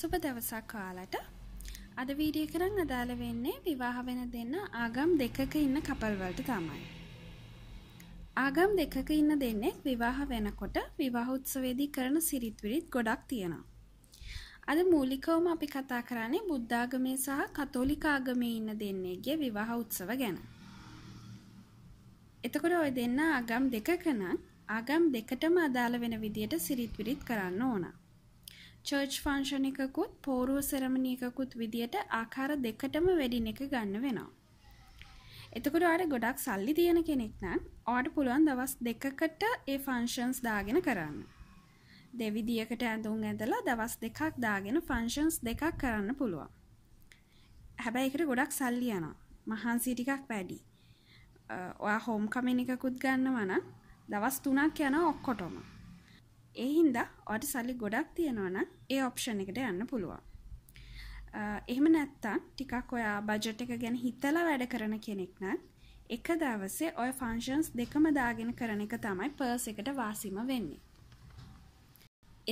සුබ දවසක් ඔයාලට අද වීඩියෝ කරන් අදාළ වෙන්නේ විවාහ වෙන දෙන්න ආගම් දෙකක ඉන්න කපල් වලට තමයි. ආගම් දෙකක ඉන්න දෙන්නෙක් විවාහ වෙනකොට විවාහ උත්සවයේදී කරන සිරිත් විරිත් ගොඩක් තියෙනවා. අද මූලිකවම අපි කතා කරන්නේ බුද්ධාගමේ සහ කතෝලික ආගමේ ඉන්න දෙන්නේගේ විවාහ උත්සව ගැන. එතකොට ওই දෙන්න ආගම් දෙකක නම් ආගම් දෙකටම අදාළ වෙන විදියට සිරිත් විරිත් කරන්න ඕනා. චර්ච් ෆංශන එකකුත් පෝරුව සෙරමණියකකුත් විදියට ආකාර දෙකටම වැඩින එක ගන්න වෙනවා. එතකොට අට ගොඩක් සල්ලි තියෙන කෙනෙක් නම් ඕට පුළුවන් දවස් දෙකකට ඒ ෆංශන්ස් දාගෙන කරන්න. දෙවිදිියකට ඇඳුම් ඇඳලා දවස් දෙකක් දාගෙන ෆංශන්ස් දෙකක් කරන්න පුළුවන්. හැබැයිකට ගොඩක් සල්ලි යන මහන්සි ටිකක් වැඩි. ඔයා හෝම් කමෙනිකකුත් ගන්න වන දවස් තුනක් යන ඔක්කොටොම ඒ හින්දා ඔට සල්ලි ගොඩක් තියෙනවන ඒ ඔප්ෂණ එකට යන්න පුළුවන් එහෙම නැත්තන් ටිකක් ඔයා බජට් එක ගැන හිතලා වැඩ කරන කෙනෙක් නම් එක දවසේ ඔය ෆංශන්ස් දෙකම දාගෙන කරන එක තමයි පර්ස එකට වාසිම වෙන්නේ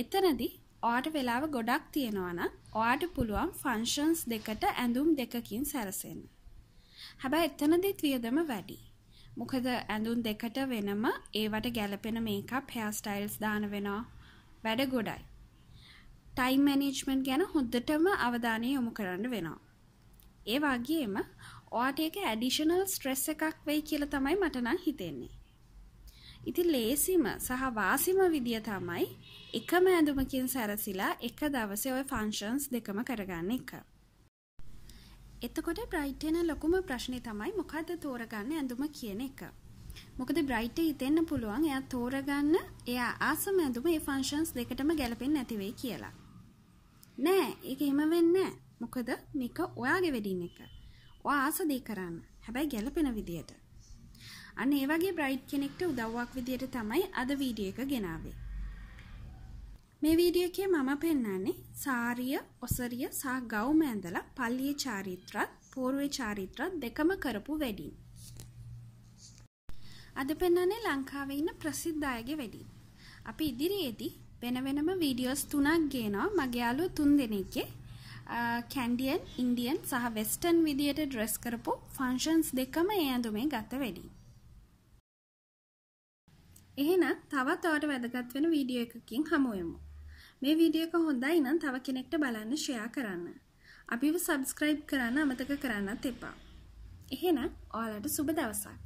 එතනදි ඕට වෙලාව ගොඩක් තියෙනවන ඔයාට පුළුවන් ෆංශන්ස් දෙකට ඇඳුම් දෙකකින් සැරසෙන් හැබැ එතනදිත් වියදම වැඩි මොකද ඇඳුන් දෙකට වෙනම ඒවට ගැලපෙන මේක පෑස්ටයිල්ස් දාන වෙනවා වැඩ ගොඩයි. ටයිම් මැනේජ්මන්් ගැන හොද්දටම අවධානය යොමු කරන්න වෙනවා. ඒ වගේම ඕට එක ඇඩිෂනල් ස්ට්‍රෙස් එකක් වෙයි කියල තමයි මටනම් හිතෙන්නේ. ඉති ලේසිම සහ වාසිම විදිය තමයි එකම ඇඳුමකින් සැරසිලා එක දවසේ ඔය ෆංශන්ස් දෙකම කරගන්න එක. එතකොට බ්‍රයිට් වෙන ලොකුම ප්‍රශ්නේ තමයි මොකද්ද තෝරගන්න ඇඳුම කියන එක. මොකද බ්‍රයිට් හිතෙන්න පුළුවන් එයා තෝරගන්න එයා ආසම ඇඳුම ඒ ෆන්ක්ෂන්ස් දෙකටම ගැලපෙන්නේ නැති වෙයි කියලා. නෑ, ඒක එහෙම වෙන්නේ මොකද මේක ඔයාගේ වෙඩින් එක. ඔයා ආස දේ කරන්න. හැබැයි ගැලපෙන විදියට. අන්න ඒ වගේ බ්‍රයිට් කෙනෙක්ට උදව්වක් විදියට තමයි අද වීඩියෝ එක ගෙනාවේ. මේ වීඩියෝ එකේ මම පෙන්වන්නේ සාරිය, ඔසරිය සහ ගවුම ඇඳලා පල්ලියේ චාරිත්‍රාත්, පෝරුවේ චාරිත්‍රාත් දෙකම කරපු වෙඩින්. අද පෙන්වන්නේ ලංකාවේ ඉන්න ප්‍රසිද්ධ අයගේ වෙඩින්. අපි ඉදිරියේදී වෙන වෙනම වීඩියෝස් තුනක් ගේනවා මගේ යාළුවෝ තුන් දෙනෙක්ගේ. කැන්ඩියන්, ඉන්දියන් සහ වෙස්ටර්න් විදියට ඩ්‍රෙස් කරපු ෆන්ක්ෂන්ස් දෙකම ඒ ඇඳුමේ ගත වෙඩින්. එහෙනම් තවත් ඔයාලට වැදගත් වෙන වීඩියෝ එකකින් හමු වෙමු. මේ වීඩියක හොඳයි නම් තව කෙනෙක්ට බලන්න ෂෙයා කරන්න. අපිව සබස්ක්‍රයිබ් කරන්න අමතක කරන්නත් එපා. එහෙනම් ඔයාලට සුබ දවසක්.